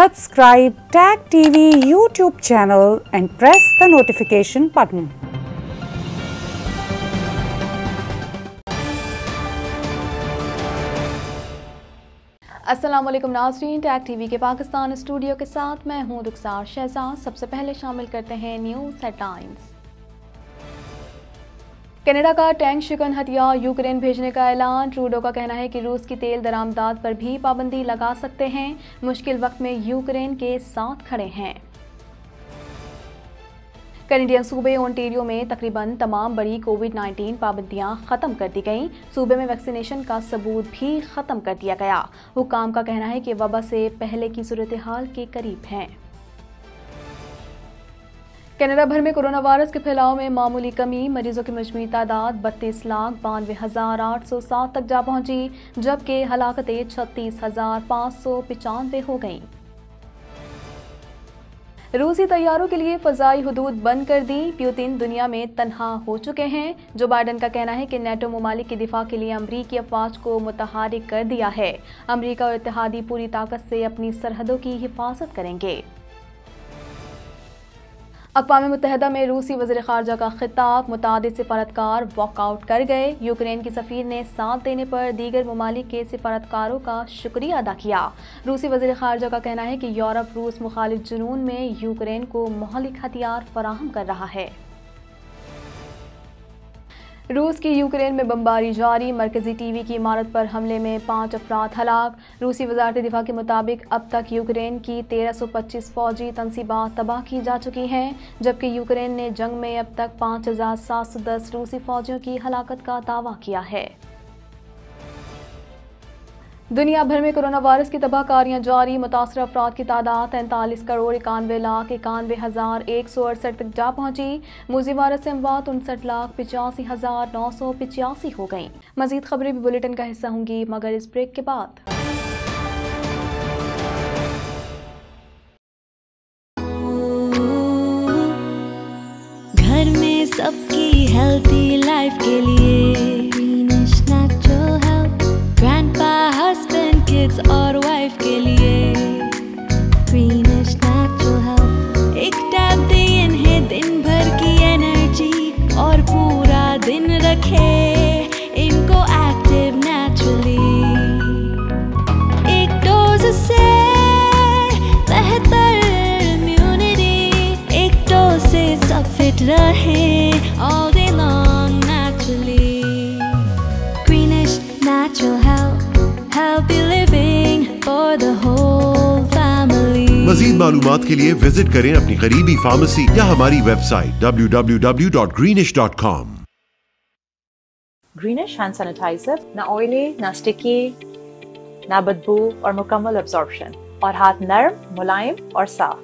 Subscribe Tag TV YouTube channel and press the notification button. Aslam नाजरीन tag TV के Pakistan studio के साथ मैं हूं रुखसार शहजाद सबसे पहले शामिल करते हैं न्यूज़ हेडलाइंस कनाडा का टैंक शिकन हथियार यूक्रेन भेजने का ऐलान ट्रूडो का कहना है कि रूस की तेल दरामदाद पर भी पाबंदी लगा सकते हैं मुश्किल वक्त में यूक्रेन के साथ खड़े हैं कैनेडियन सूबे ओंटेरियो में तकरीबन तमाम बड़ी कोविड 19 पाबंदियां खत्म कर दी गईं सूबे में वैक्सीनेशन का सबूत भी खत्म कर दिया गया हुकाम का कहना है कि वबा से पहले की सूरत हाल के करीब हैं कनाडा भर में कोरोना वायरस के फैलाव में मामूली कमी मरीजों की मजमू तादाद बत्तीस लाख बानवे हज़ार आठ सौ सात तक जा पहुंची जबकि हलाकतें छत्तीस हज़ार पाँच सौ पचानवे हो गईं रूसी तैयारों के लिए फजाई हदूद बंद कर दी प्यूतिन दुनिया में तनहा हो चुके हैं जो बाइडन का कहना है कि नेटो ममालिक की दिफा के लिए अमरीकी अफवाज को मुतहरक कर दिया है अमरीका और इतिहादी पूरी ताकत से अपनी सरहदों की हिफाजत करेंगे अकवा मुतहदा में रूसी वजर खारजा का खिताब मुतद सफारतकार वॉकआउट कर गए यूक्रेन की सफ़ीर ने साथ देने पर दीगर ममालिक के सफारतकारों का शुक्रिया अदा किया रूसी वजर खारजा का कहना है कि यूरोप रूस मुखालिफ जुनून में यूक्रेन को महलिक हथियार फराहम कर रहा है रूस की यूक्रेन में बमबारी जारी मरकज़ी टीवी की इमारत पर हमले में पाँच अफराद हलाक रूसी वजारत दिफा के मुताबिक अब तक यूक्रेन की तेरह सौ पच्चीस फौजी तनसीबा तबाह की जा चुकी हैं जबकि यूक्रेन ने जंग में अब तक पाँच हज़ार सात सौ दस रूसी फौजियों की हलाकत का दावा किया है दुनिया भर में कोरोना वायरस की तबाहकारियां जारी मुतासर अफराद की तादाद तैंतालीस करोड़ इक्यानवे लाख इक्यानवे हज़ार एक सौ अड़सठ तक जा पहुंची मूजी वायरस से अमवात उनसठ लाख पिचासी हज़ार नौ सौ पिचासी हो गई मजीद खबरें भी बुलेटिन का हिस्सा होंगी मगर इस ब्रेक के बाद रहे all day long naturally. Greenish natural help, healthy living for the whole family. मजीद मालूम के लिए विजिट करें अपनी करीबी फार्मेसी या हमारी website www.greenish.com. Greenish hand sanitizer ना ऑयली ना स्टिकी ना बदबू और मुकम्मल एब्जॉर्प्शन और हाथ नरम मुलायम और साफ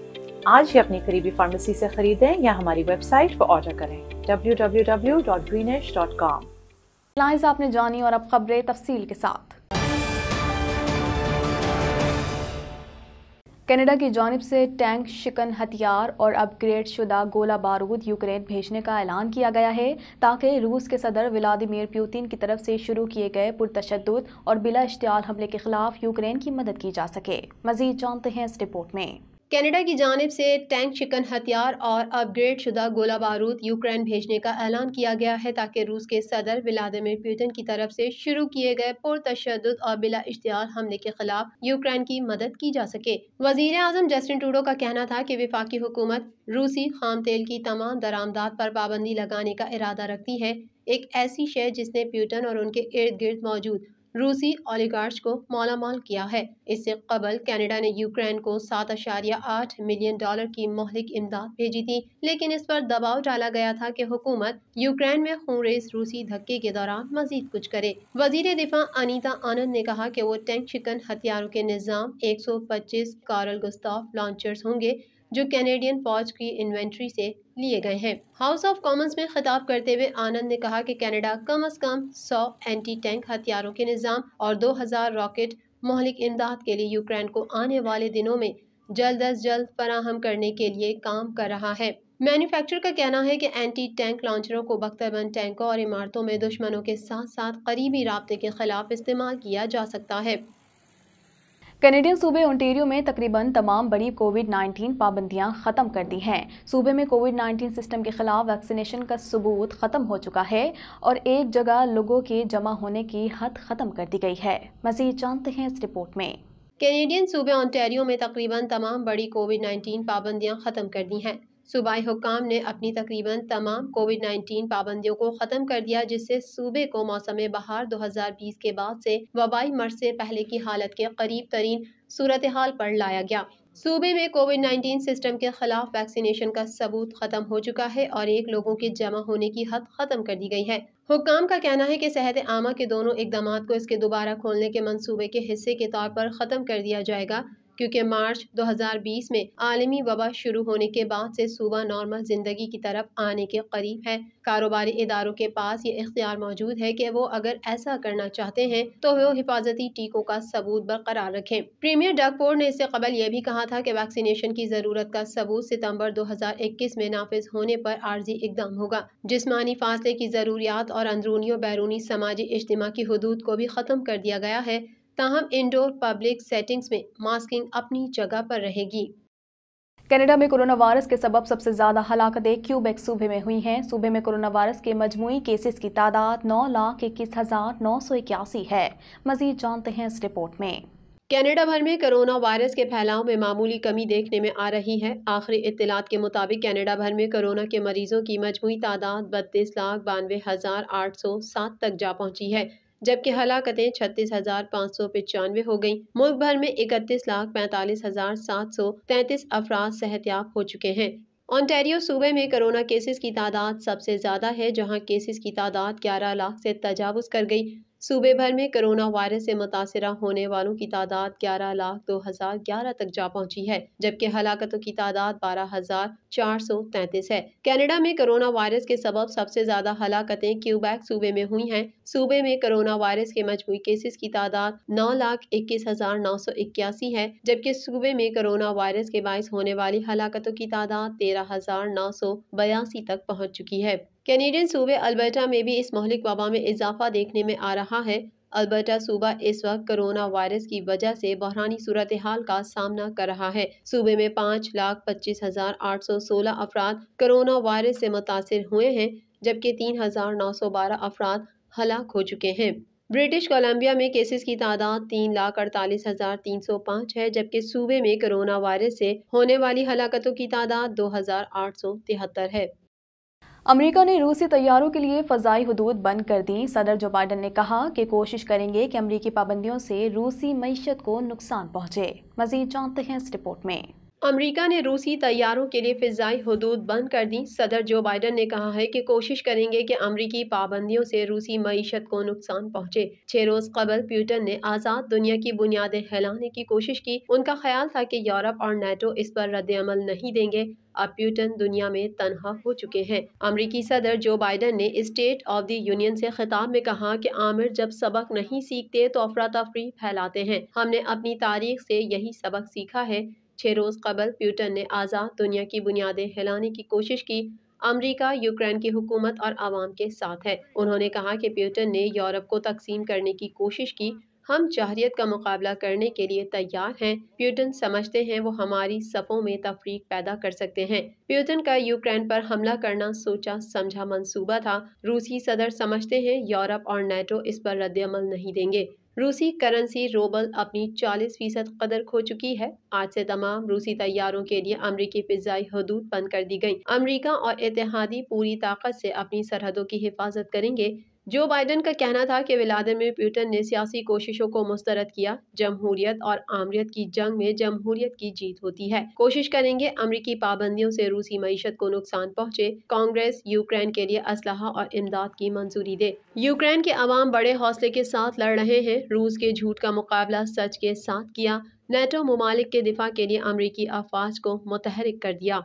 आज ही अपनी करीबी फार्मेसी से खरीदें या हमारी वेबसाइट पर ऑर्डर करें www.greenish.com लाइन्स आपने जानी और अब खबरें तफसील के साथ कनाडा की जानब से टैंक शिकन हथियार और अपग्रेड शुदा गोला बारूद यूक्रेन भेजने का ऐलान किया गया है ताकि रूस के सदर व्लादिमीर पुतिन की तरफ से शुरू किए गए पुरतशद और बिला इश्तियाल हमले के खिलाफ यूक्रेन की मदद की जा सके मजीद जानते हैं इस रिपोर्ट में कनाडा की जानब से टैंक चिकन हथियार और अपग्रेड शुदा गोला बारूद यूक्रेन भेजने का ऐलान किया गया है ताकि रूस के सदर व्लादिमिर पुतिन की तरफ से शुरू किए गए पुरतशद और बिला इश्तियाल हमले के खिलाफ यूक्रेन की मदद की जा सके वजीर अजम जस्टिन टूडो का कहना था कि विफाकी हुकूमत रूसी खाम तेल की तमाम दरामदात पर पाबंदी लगाने का इरादा रखती है एक ऐसी शय जिसने प्यूटन और उनके इर्द गिर्द मौजूद रूसी ओलिगार्च को मालामाल किया है इससे कबल कैनेडा ने यूक्रेन को सात अशारिया आठ मिलियन डॉलर की मोहलिक इमदाद भेजी थी लेकिन इस पर दबाव डाला गया था कि हुकूमत यूक्रेन में खूनरेज रूसी धक्के के दौरान मजीद कुछ करे वजीर दिफा अनिता आनंद ने कहा कि वो टैंक चिकन हथियारों के निज़ाम एक सौ पच्चीस कारल गुस्ताफ लॉन्चर्स होंगे जो कैनेडियन फौज की इन्वेंट्री से लिए गए हैं हाउस ऑफ कॉमन्स में खिताब करते हुए आनंद ने कहा कि कनाडा कम अज कम 100 एंटी टैंक हथियारों के निज़ाम और 2000 रॉकेट मोहलिक इमदाद के लिए यूक्रेन को आने वाले दिनों में जल्द अज जल्द फराहम करने के लिए काम कर रहा है मैन्युफैक्चरर का कहना है कि एंटी टैंक लॉन्चरों को बख्तरबंद टैंकों और इमारतों में दुश्मनों के साथ साथ करीबी रबते के खिलाफ इस्तेमाल किया जा सकता है कैनेडियन सूबे ओंटेरियो में तकरीबन तमाम बड़ी कोविड 19 पाबंदियां खत्म कर दी हैं सूबे में कोविड 19 सिस्टम के खिलाफ वैक्सीनेशन का सबूत खत्म हो चुका है और एक जगह लोगों के जमा होने की हद खत्म कर दी गई है मजीद जानते हैं इस रिपोर्ट में कैनेडियन सूबे ओंटेरियो में तकरीबन तमाम बड़ी कोविड 19 पाबंदियां खत्म कर दी हैं सूबाई हुकाम ने अपनी तकरीबन तमाम कोविड नाइन्टीन पाबंदियों को ख़त्म कर दिया जिससे सूबे को मौसम बहार दो हज़ार बीस के बाद से वबाई मर्ज से पहले की हालत के करीब तरीन सूरत हाल पर लाया गया सूबे में कोविड 19 सिस्टम के खिलाफ वैक्सीनेशन का सबूत खत्म हो चुका है और एक लोगों के जमा होने की हद खत्म कर दी गई है हुकाम का कहना है कि सेहत आमा के दोनों इकदाम को इसके दोबारा खोलने के मंसूबे के हिस्से के तौर पर ख़त्म कर दिया जाएगा क्योंकि मार्च 2020 में आलमी वबा शुरू होने के बाद से सूबा नॉर्मल ज़िंदगी की तरफ आने के करीब है कारोबारी इदारों के पास ये इख्तियार मौजूद है कि वो अगर ऐसा करना चाहते हैं तो वो हिफाजती टीकों का सबूत बरकरार रखें प्रीमियर डगपोर्ड ने इससे कबल यह भी कहा था कि वैक्सीनेशन की ज़रूरत का सबूत सितम्बर दो हज़ार इक्कीस में नाफिज होने पर आर्जी इकदाम होगा जिसमानी फासले की ज़रूरियात और अंदरूनी और बैरूनी समाजी इज्तिमा की हदूद को भी ख़त्म कर दिया गया है ताहम इंडोर पब्लिक सेटिंग्स में मास्किंग अपनी जगह पर रहेगी कनाडा में कोरोना वायरस के सबब सबसे ज़्यादा हलाकतें क्यूबेक सूबे में हुई हैं सूबे में कोरोना वायरस के मजमू केसेस की तादाद नौ लाख इक्कीस हज़ार नौ सौ इक्यासी है मजीद जानते हैं इस रिपोर्ट में कनाडा भर में कोरोना वायरस के फैलाव में मामूली कमी देखने में आ रही है आखिरी इतलात के मुताबिक कनाडा भर में कोरोना के मरीजों की मजमू तादाद बत्तीस लाख बानवे हज़ार आठ सौ सात तक जा पहुंची है जबकि हलाकतें छत्तीस हजार पाँच सौ पचानवे हो गयी मुल्क भर में इकतीस लाख पैंतालीस हजार सात सौ तैतीस अफराद सेहतियाब हो चुके हैं ऑन्टेरियो सूबे में कोरोना केसेस की तादाद सबसे ज़्यादा है जहां केसेस की तादाद ग्यारह लाख से तजावज़ कर गई सूबे भर में कोरोना वायरस से मुतासर होने वालों की तादाद ग्यारह लाख दो हज़ार ग्यारह तक जा पहुंची है जबकि हलाकतों की तादाद बारह हज़ार चार सौ तैतीस है कनाडा में कोरोना वायरस के सबब सबसे ज़्यादा हलाकतें क्यूबैक सूबे में हुई हैं सूबे में कोरोना वायरस के मजमू केसेस की तादाद नौ लाख इक्कीस हज़ार नौ सौ इक्यासी है जबकि सूबे में कोरोना वायरस के बायस होने वाली हलाकतों की तादाद तेरह हज़ार नौ सौ बयासी तक पहुँच चुकी है कैनेडियन सूबे अल्बर्टा में भी इस मौलिक वबा में इजाफा देखने में आ रहा रहा है अलबर्टा सूबा इस वक्त कोरोना वायरस की वजह से बहरानी सूरत हाल का सामना कर रहा है सूबे में पाँच लाख पच्चीस हजार आठ सौ सोलह अफराद कोरोना वायरस से मुतासर हुए हैं जबकि तीन हजार नौ सौ बारह अफराद हलाक हो चुके हैं ब्रिटिश कोलंबिया में केसेस की तादाद तीन लाख अड़तालीस हज़ार तीन सौ पाँच है जबकि सूबे में कोरोना वायरस से होने वाली हलाकतों की तादाद दो हज़ार आठ सौ तिहत्तर है अमेरिका ने रूसी तैयारों के लिए फजाई हदूद बंद कर दी सदर जो बाइडन ने कहा कि कोशिश करेंगे कि अमरीकी पाबंदियों से रूसी मीशत को नुकसान पहुंचे मजीद जानते हैं इस रिपोर्ट में अमेरिका ने रूसी तैयारों के लिए फ़िज़ाई हदूद बंद कर दी सदर जो बाइडन ने कहा है कि कोशिश करेंगे कि अमरीकी पाबंदियों से रूसी मीशत को नुकसान पहुंचे छह रोज़ कबल प्यूटन ने आज़ाद दुनिया की बुनियादें हिलाने की कोशिश की उनका ख्याल था कि यूरोप और नेटो इस पर रद्दमल नहीं देंगे अब प्यूटन दुनिया में तनहा हो चुके हैं अमरीकी सदर जो बाइडन ने स्टेट ऑफ द यूनियन से खिताब में कहा कि आमिर जब सबक नहीं सीखते तो अफरा तफरी फैलाते हैं हमने अपनी तारीख से यही सबक सीखा है छः रोज़ कबल प्यूटन ने आज़ाद दुनिया की बुनियादें हिलाने की कोशिश की अमेरिका यूक्रेन की हुकूमत और आवाम के साथ है उन्होंने कहा कि प्यूटन ने यूरोप को तकसीम करने की कोशिश की हम जहरीत का मुकाबला करने के लिए तैयार हैं प्यूटन समझते हैं वो हमारी सफ़ों में तफरीक पैदा कर सकते हैं प्यूटन का यूक्रेन पर हमला करना सोचा समझा मंसूबा था रूसी सदर समझते हैं यूरोप और नेटो इस पर रद्दमल नहीं देंगे रूसी करेंसी रोबल अपनी 40 फीसद कदर खो चुकी है आज से तमाम रूसी तैयारों के लिए अमरीकी फिजाई हदूद बंद कर दी गई अमरीका और इतिहादी पूरी ताकत से अपनी सरहदों की हिफाजत करेंगे जो बाइडन का कहना था कि व्लादिमिर पुटिन ने सियासी कोशिशों को मुस्तरद किया जमहूरियत और आमरीत की जंग में जमहूरियत की जीत होती है कोशिश करेंगे अमरीकी पाबंदियों से रूसी मीशत को नुकसान पहुँचे कांग्रेस यूक्रेन के लिए असलाह और इमदाद की मंजूरी दे यूक्रेन के अवाम बड़े हौसले के साथ लड़ रहे हैं रूस के झूठ का मुकाबला सच के साथ किया नेटो ममालिक के दिफा के लिए अमरीकी अफवाज को मुतहरक कर दिया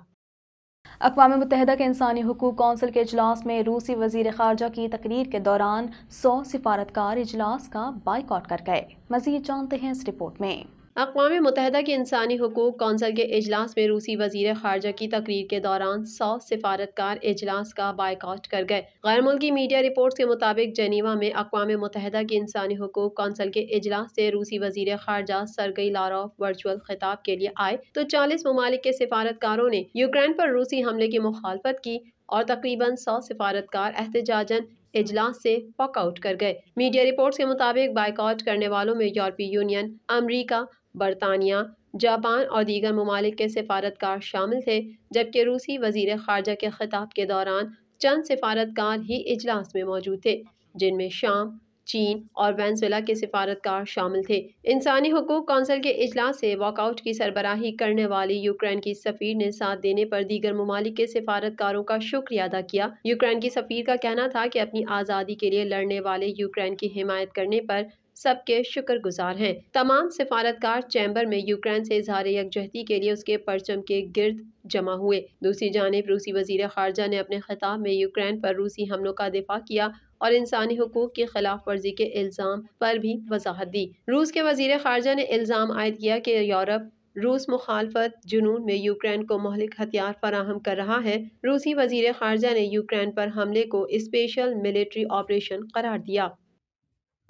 अकवा मुतहदा के इंसानी हकूक कौंसिल के अजलास में रूसी वजीर खारजा की तकरीर के दौरान सौ सिफारतकार अजलास का बाइकआउट कर गए मजीद जानते हैं इस रिपोर्ट में अकवा मुतहद के इंसानी हकूक़ कौंसल के अजलास में रूसी वजीर खारजा की तकरीर के दौरान सौ सिफारतकार अजलास का बाइकआउट कर गए गैर मुल्की मीडिया रिपोर्ट के मुताबिक जनीवा में अकवा मुतहद के इंसानी हकूक़ कौंसल के अजलास से रूसी वजीर खारजा सरगई लारोफ वर्चुअल खिताब के लिए आए तो चालीस ममालिक के सिफारतकारों ने यूक्रेन पर रूसी हमले की मुखालफत की और तकरीबन सौ सिफारतकार एहतजाजन इजलास से वॉकआउट कर गए मीडिया रिपोर्ट्स के मुताबिक बाइकआउट करने वालों में यूरोपीय यूनियन अमरीका बरतानिया जापान और दीगर ममालिक के सफारतकार शामिल थे जबकि रूसी वजीर खारजा के खिताब के दौरान चंद सफारतकार ही इजलास में मौजूद थे जिनमें शाम चीन और वैनसुला के सफारतकार शामिल थे इंसानी हकूक कौंसिल के अजलास से वॉकआउट की सरबराही करने वाली यूक्रेन की सफ़ीर ने साथ देने पर दीगर ममालिक के सफारतकारों का शुक्रिया अदा किया यूक्रेन की सफ़ीर का कहना था कि अपनी आज़ादी के लिए लड़ने वाले यूक्रेन की हिमायत करने पर सबके शुक्रगुजार हैं तमाम सिफारतकार चैम्बर में यूक्रेन से इजहार यकजहती के लिए उसके परचम के गिर्द जमा हुए दूसरी जानब रूसी वजीर खारजा ने अपने खिताब में यूक्रेन पर रूसी हमलों का दिफा किया और इंसानी हकूक की खिलाफ वर्जी के इल्ज़ाम पर भी वजाहत दी रूस के वजीर खारजा ने इल्ज़ाम आयद किया कि यूरोप रूस मुखालफत जुनून में यूक्रेन को महलिक हथियार फराहम कर रहा है रूसी वजीर खारजा ने यूक्रेन पर हमले को स्पेशल मिलिट्री ऑपरेशन करार दिया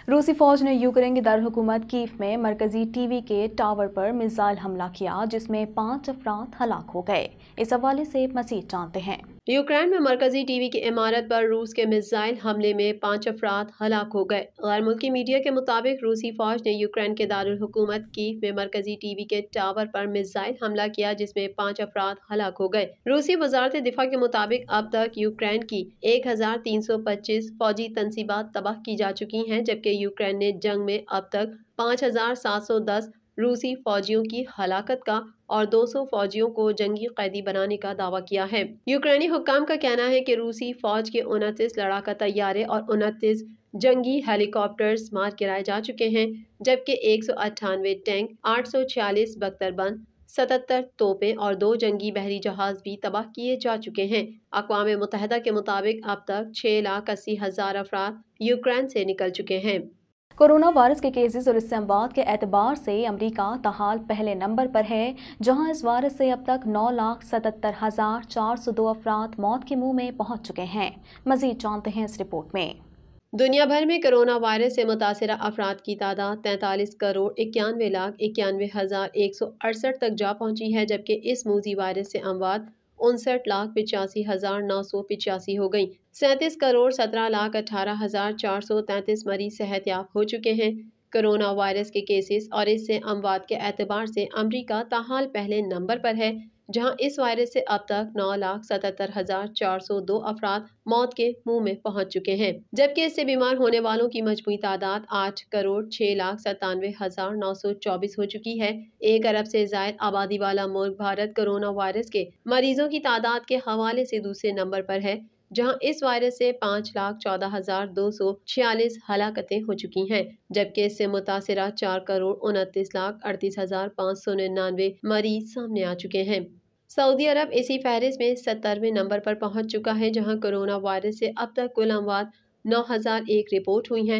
रूसी फौज ने यूक्रेन की दारकूमत कीफ में मरकजी टीवी के टावर पर मिसाइल हमला किया जिसमें पांच अफराद हलाक हो गए इस हवाले से मजीद जानते हैं यूक्रेन में मरकजी टीवी की इमारत पर रूस के मिसाइल हमले में पाँच अफराद हलाक हो गए गैर मुल्की मीडिया के मुताबिक रूसी फौज ने यूक्रेन के दारकूमत कीफ में मरकजी टीवी के टावर पर मिसाइल हमला किया जिसमें पाँच अफराद हलाक हो गए रूसी वजारत दिफा के मुताबिक अब तक यूक्रेन की एक हजार तीन सौ पच्चीस फौजी तनसीबात तबाह की जा चुकी हैं जबकि यूक्रेन ने जंग में अब तक पाँच हजार सात सौ दस रूसी फौजियों की हलाकत का और 200 फौजियों को जंगी कैदी बनाने का दावा किया है यूक्रेनी हुकाम का कहना है कि रूसी फौज के उनतीस लड़ाका तैयारे और उनतीस जंगी हेलीकॉप्टर्स मार गिराए जा चुके हैं जबकि एक टैंक छियालीस बख्तरबंद सतहत्तर तोपें और दो जंगी बहरी जहाज भी तबाह किए जा चुके हैं अकवा मुतहदा के मुताबिक अब तक छः लाख अस्सी हज़ार अफराद यूक्रेन से निकल चुके हैं कोरोना वायरस के केसेस और इससे अमवात के एतबार से अमरीका तहाल पहले नंबर पर है जहां इस वायरस से अब तक नौ लाख सतहत्तर हज़ार चार सौ दो अफराद मौत के मुंह में पहुंच चुके हैं मजीद जानते हैं इस रिपोर्ट में दुनिया भर में कोरोना वायरस से मुतासर अफराद की तादाद तैंतालीस करोड़ इक्यानवे लाख इक्यानवे हज़ार एक सौ अड़सठ तक जा पहुँची है जबकि इस मूजी वायरस से अमवात उनसठ लाख पिचासी हज़ार नौ सौ पिचासी हो गई सैंतीस करोड़ सत्रह लाख अठारह हज़ार चार सौ तैंतीस मरीज सेहतियाब हो चुके हैं कोरोना वायरस के केसेस और इससे अमवात के एतबार से अमरीका ताहाल पहले नंबर पर है जहां इस वायरस से अब तक नौ लाख सतहत्तर हजार चार सौ दो अफराद मौत के मुंह में पहुंच चुके हैं जबकि इससे बीमार होने वालों की मजमू तादाद आठ करोड़ छह लाख सतानवे हजार नौ सौ चौबीस हो चुकी है एक अरब से जायद आबादी वाला मुल्क भारत कोरोना वायरस के मरीजों की तादाद के हवाले से दूसरे नंबर पर है जहां इस वायरस से पाँच लाख चौदह हजार दो सौ छियालीस हलाकतें हो चुकी हैं जबकि इससे मुतासरा चार करोड़ उनतीस लाख अड़तीस हजार पाँच सौ निन्यानवे मरीज सामने आ चुके हैं सऊदी अरब इसी फहरिस्त में सत्तरवें हम्म। नंबर पर पहुंच चुका है जहां कोरोना वायरस से अब तक कुल अमवात एक रिपोर्ट हुई हैं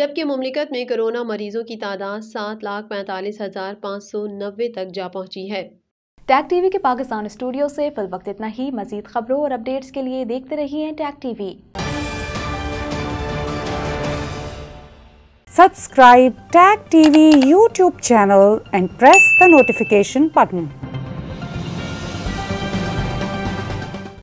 जबकि ममलिकत में कोरोना मरीजों की तादाद सात लाख पैंतालीस हज़ार पाँच सौ नब्बे तक जा पहुंची है टैग टीवी के पाकिस्तान स्टूडियो से फिल वक्त इतना ही मजीद खबरों और अपडेट्स के लिए देखते रहिए tag TV subscribe Tag TV YouTube channel and press the notification button